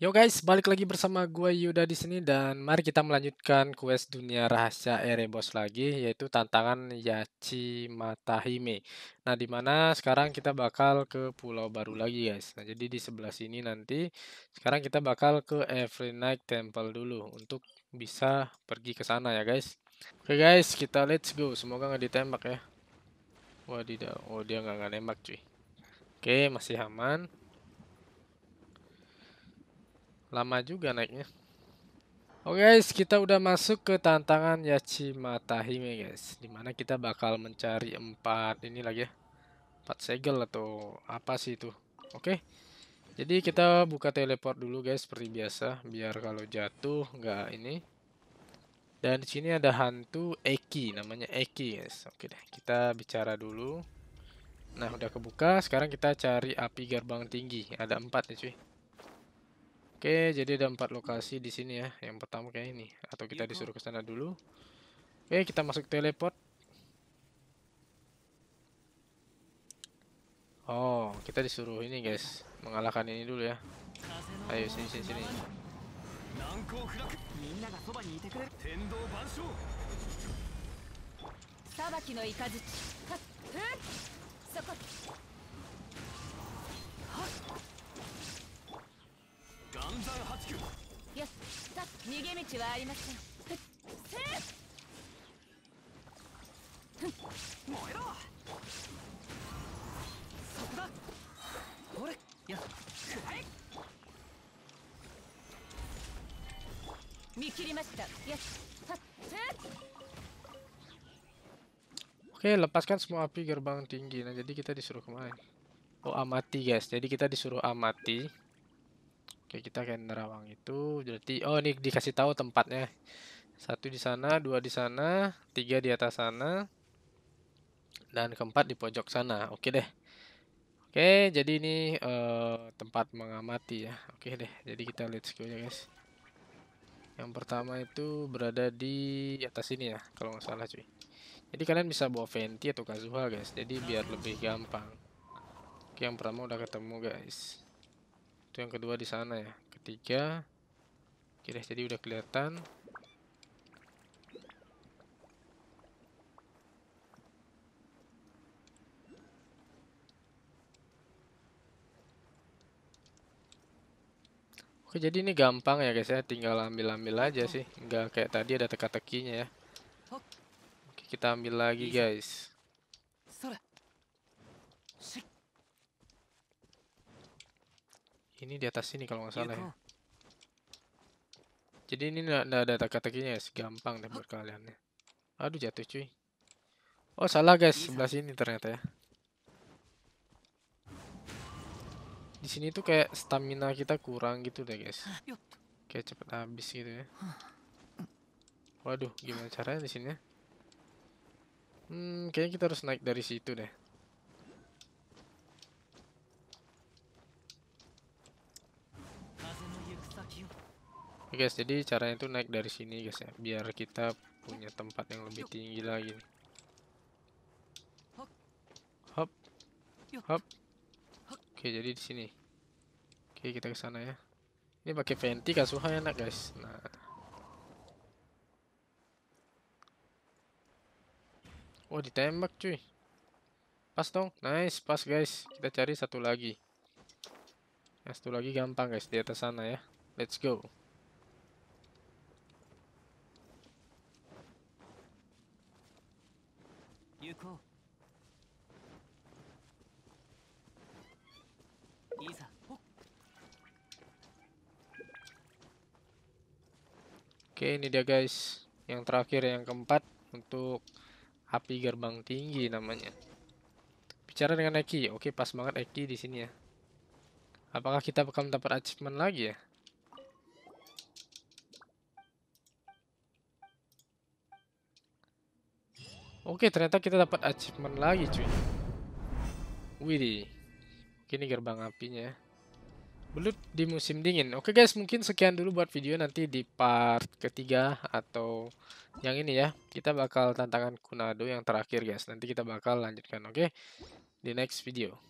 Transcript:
Yo guys, balik lagi bersama gue Yuda di sini dan mari kita melanjutkan quest dunia rahasia Erebos lagi yaitu tantangan Yachi Matahime. Nah, dimana sekarang kita bakal ke pulau baru lagi guys. Nah, jadi di sebelah sini nanti sekarang kita bakal ke Every Night Temple dulu untuk bisa pergi ke sana ya guys. Oke okay guys, kita let's go. Semoga nggak ditembak ya. Wah tidak. oh dia nggak nembak cuy. Oke, okay, masih aman. Lama juga naiknya. Oke guys, kita udah masuk ke tantangan Yachi Matahime guys. Dimana kita bakal mencari empat ini lagi ya. Empat segel atau apa sih itu. Oke. Jadi kita buka teleport dulu guys seperti biasa. Biar kalau jatuh nggak ini. Dan di sini ada hantu Eki. Namanya Eki guys. Oke deh, kita bicara dulu. Nah udah kebuka, sekarang kita cari api gerbang tinggi. Ada empat nih cuy. Oke, jadi ada empat lokasi di sini ya. Yang pertama kayak ini, atau kita iya, disuruh ke sana dulu. Oke, kita masuk teleport. Oh, kita disuruh ini guys, mengalahkan ini dulu ya. Ayo sini sini sini. Oke, lepaskan semua api gerbang tinggi. Nah, jadi kita disuruh kemana? Oh, amati guys. Jadi kita disuruh amati Oke, kita ke Nerawang itu jadi oh ini dikasih tahu tempatnya. Satu di sana, dua di sana, tiga di atas sana, dan keempat di pojok sana. Oke deh. Oke, jadi ini uh, tempat mengamati ya. Oke deh, jadi kita lihat skillnya guys. Yang pertama itu berada di atas sini ya, kalau nggak salah cuy. Jadi kalian bisa bawa Venti atau Kazuha guys, jadi biar lebih gampang. Oke, yang pertama udah ketemu guys itu yang kedua di sana ya ketiga kira jadi udah kelihatan Oke jadi ini gampang ya guys ya tinggal ambil-ambil aja sih nggak kayak tadi ada teka-tekinya ya Oke kita ambil lagi guys ini di atas sini kalau nggak iya, salah ya. Jadi ini nggak ada teka-tekinya ya, gampang deh buat kalian ya. Aduh jatuh cuy. Oh salah guys, sebelah sini ternyata ya. Di sini tuh kayak stamina kita kurang gitu deh guys. Kayak cepet habis gitu ya. Waduh, gimana caranya di sini? Ya? Hmm, kayaknya kita harus naik dari situ deh. guys jadi caranya itu naik dari sini guys ya biar kita punya tempat yang lebih tinggi lagi hop hop oke jadi di sini oke kita ke sana ya ini pakai venti kasuha enak guys nah Oh ditembak cuy Pas dong Nice pas guys Kita cari satu lagi Nah satu lagi gampang guys Di atas sana ya Let's go Oke ini dia guys Yang terakhir yang keempat Untuk api gerbang tinggi namanya Bicara dengan Eki Oke pas banget Eki di sini ya Apakah kita akan dapat achievement lagi ya Oke, ternyata kita dapat achievement lagi, cuy. Widih. Ini gerbang apinya. Belut di musim dingin. Oke guys, mungkin sekian dulu buat video nanti di part ketiga atau yang ini ya. Kita bakal tantangan Kunado yang terakhir guys. Nanti kita bakal lanjutkan, oke? Di next video.